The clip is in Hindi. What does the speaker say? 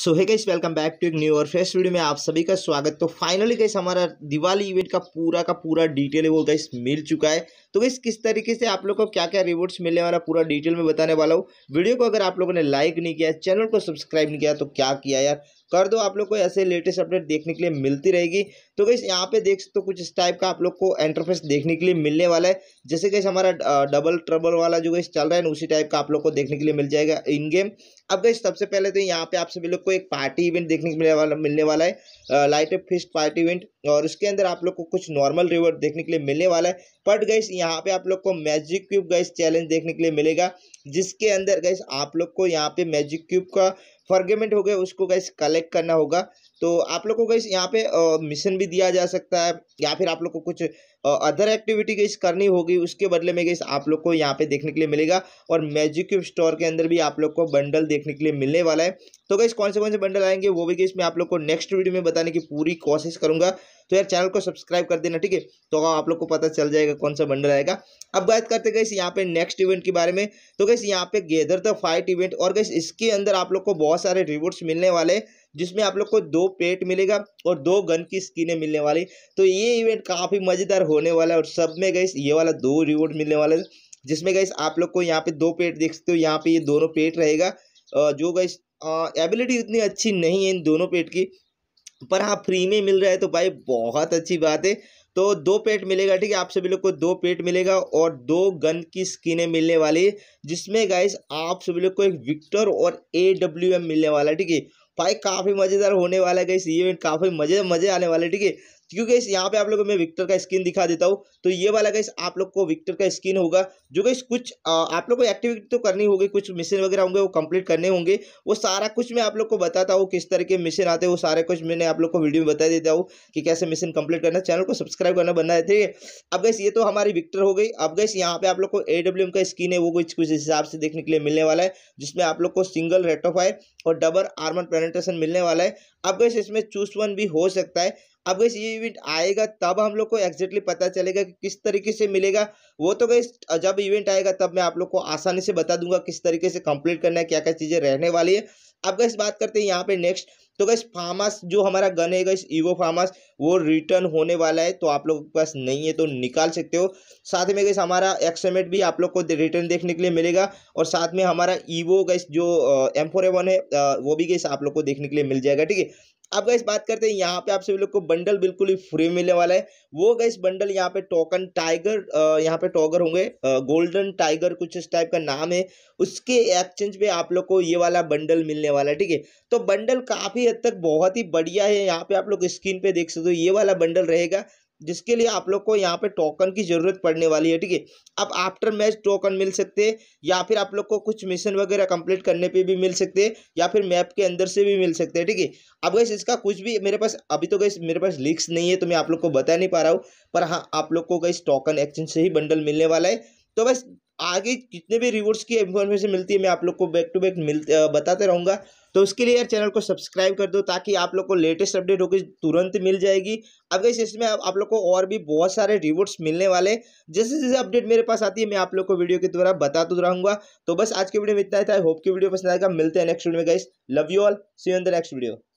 सो है गाइस वेलकम बैक टू एक न्यू और फ्रेश वीडियो में आप सभी का स्वागत तो फाइनली गाइस हमारा दिवाली इवेंट का पूरा का पूरा डिटेल है वो गाइस मिल चुका है तो गाइस किस तरीके से आप लोग को क्या क्या रिवॉर्ड्स मिलने वाला पूरा डिटेल में बताने वाला हूँ वीडियो को अगर आप लोगों ने लाइक नहीं किया चैनल को सब्सक्राइब नहीं किया तो क्या किया यार कर दो आप लोग को ऐसे लेटेस्ट अपडेट देखने के लिए मिलती रहेगी तो गई यहाँ पे देख सकते हो कुछ इस टाइप का आप लोग को एंटरफेस देखने के लिए मिलने वाला है जैसे गई हमारा डबल ट्रबल वाला जो गई चल रहा है उसी टाइप का आप लोग को देखने के लिए मिल जाएगा इन गेम अब गई सबसे पहले तो यहाँ पे आप सभी लोग को एक पार्टी इवेंट देखने के मिलने वाला मिलने वाला है लाइट एफ फिस्ट पार्टी इवेंट और इसके अंदर आप लोग को कुछ नॉर्मल रिवॉर्ड देखने के लिए मिलने वाला है बट गैस यहाँ पे आप लोग को मैजिक क्यूब गैस चैलेंज देखने के लिए मिलेगा जिसके अंदर गैस आप लोग को यहाँ पे मैजिक क्यूब का फर्गेमेंट हो गया उसको गैस कलेक्ट करना होगा तो आप लोग को गैस यहाँ पे मिशन भी दिया जा सकता है या फिर आप लोग को कुछ अदर एक्टिविटी गैस करनी होगी उसके बदले में गैस आप लोग को यहाँ पे देखने के लिए मिलेगा और मैजिक क्यूब स्टोर के अंदर भी आप लोग को बंडल देखने के लिए मिलने वाला है तो गैस कौन से कौन से बंडल आएंगे वो भी गैस मैं आप लोग को नेक्स्ट वीडियो में बताने की पूरी कोशिश करूँगा तो यार चैनल को सब्सक्राइब कर देना ठीक है तो आप लोग को पता चल जाएगा कौन सा बंडल आएगा अब बात करते गए यहाँ पे नेक्स्ट इवेंट के बारे में तो गई यहाँ पे गेदर द फाइट इवेंट और गई इसके अंदर आप लोग को बहुत सारे रिवॉर्ड्स मिलने वाले जिसमें आप लोग को दो पेट मिलेगा और दो गन की स्किनें मिलने वाली तो ये इवेंट काफ़ी मज़ेदार होने वाला है और सब में गई ये वाला दो रिवॉर्ड मिलने वाला है जिसमें गए आप लोग को यहाँ पे दो पेट देख सकते हो यहाँ पे ये दोनों पेट रहेगा जो गई एबिलिटी इतनी अच्छी नहीं है इन दोनों पेट की पर हाँ फ्री में मिल रहा है तो भाई बहुत अच्छी बात है तो दो पेट मिलेगा ठीक है आप सभी लोग को दो पेट मिलेगा और दो गन की स्किनें मिलने वाली जिसमें गाइस आप सभी लोग को एक विक्टर और ए डब्ल्यू एम मिलने वाला है ठीक है भाई काफ़ी मज़ेदार होने वाला है गाइस इवेंट काफ़ी मज़े मज़े आने वाले ठीक है क्योंकि इस यहाँ पे आप लोगों को मैं विक्टर का स्किन दिखा देता हूँ तो ये वाला गैस आप लोग को विक्टर का स्किन होगा जो गैस कुछ आप लोग को एक्टिविटी तो करनी होगी कुछ मिशन वगैरह होंगे वो कंप्लीट करने होंगे वो सारा कुछ मैं आप लोग को बताता हूँ किस तरह के मिशन आते हैं वो सारा कुछ मैंने आप लोग को वीडियो में बता देता हूँ कि कैसे मिशन कंप्लीट करना चैनल को सब्सक्राइब करना बनना है ठीक है अब गैस ये तो हमारी विक्टर हो गई अब गैस यहाँ पे आप लोग को ए का स्किन है वो कुछ कुछ हिसाब से देखने के लिए मिलने वाला है जिसमें आप लोग को सिंगल रेट ऑफ आए और डबल आर्मन पेनेट्रेशन मिलने वाला है अब गैस इसमें चूस वन भी हो सकता है अब गैस ये इवेंट आएगा तब हम लोग को एग्जैक्टली पता चलेगा कि किस तरीके से मिलेगा वो तो गैस जब इवेंट आएगा तब मैं आप लोग को आसानी से बता दूंगा किस तरीके से कंप्लीट करना है क्या क्या चीज़ें रहने वाली है अब गैस बात करते हैं यहाँ पे नेक्स्ट तो गैस फार्मास जो हमारा गन है गैस ईवो फार्मास वो रिटर्न होने वाला है तो आप लोगों के पास नहीं है तो निकाल सकते हो साथ में गैस हमारा एक्समेट भी आप लोग को रिटर्न देखने के लिए मिलेगा और साथ में हमारा ईवो गैस जो एम फोर है वो भी गैस आप लोग को देखने के लिए मिल जाएगा ठीक है अब गैस बात करते हैं यहाँ पे आप सभी लोग को बंडल बिल्कुल ही फ्री मिलने वाला है वो गैस बंडल यहाँ पे टोकन टाइगर यहाँ पे टॉगर होंगे गोल्डन टाइगर कुछ इस टाइप का नाम है उसके एक्सचेंज पे आप लोग को ये वाला बंडल मिलने वाला है ठीक है तो बंडल काफ़ी हद तक बहुत ही बढ़िया है यहाँ पे आप लोग स्क्रीन पे देख सकते हो ये वाला बंडल रहेगा जिसके लिए आप लोग को यहाँ पे टोकन की ज़रूरत पड़ने वाली है ठीक है अब आफ्टर मैच टोकन मिल सकते हैं या फिर आप लोग को कुछ मिशन वगैरह कंप्लीट करने पे भी मिल सकते हैं या फिर मैप के अंदर से भी मिल सकते हैं ठीक है अब गैस इसका कुछ भी मेरे पास अभी तो गैस मेरे पास लिक्स नहीं है तो मैं आप लोग को बता नहीं पा रहा हूँ पर हाँ आप लोग को गैस टोकन एक्सचेंज से ही बंडल मिलने वाला है तो बस आगे जितने भी रिवॉर्ड्स की इन्फॉर्मेशन मिलती है मैं आप लोग को बैक टू बैक मिल बताते रहूँगा तो उसके लिए यार चैनल को सब्सक्राइब कर दो ताकि आप लोग को लेटेस्ट अपडेट होगी तुरंत मिल जाएगी अब इस इसमें आप लोग को और भी बहुत सारे रिवॉर्ड्स मिलने वाले जैसे जैसे अपडेट मेरे पास आती है मैं आप लोग को वीडियो के द्वारा बता तो रहूँगा तो बस आज के वीडियो में इतना ही था होप की वीडियो पसंद आएगा मिलते हैं नेक्स्ट वीडियो में guys love you all see on the next video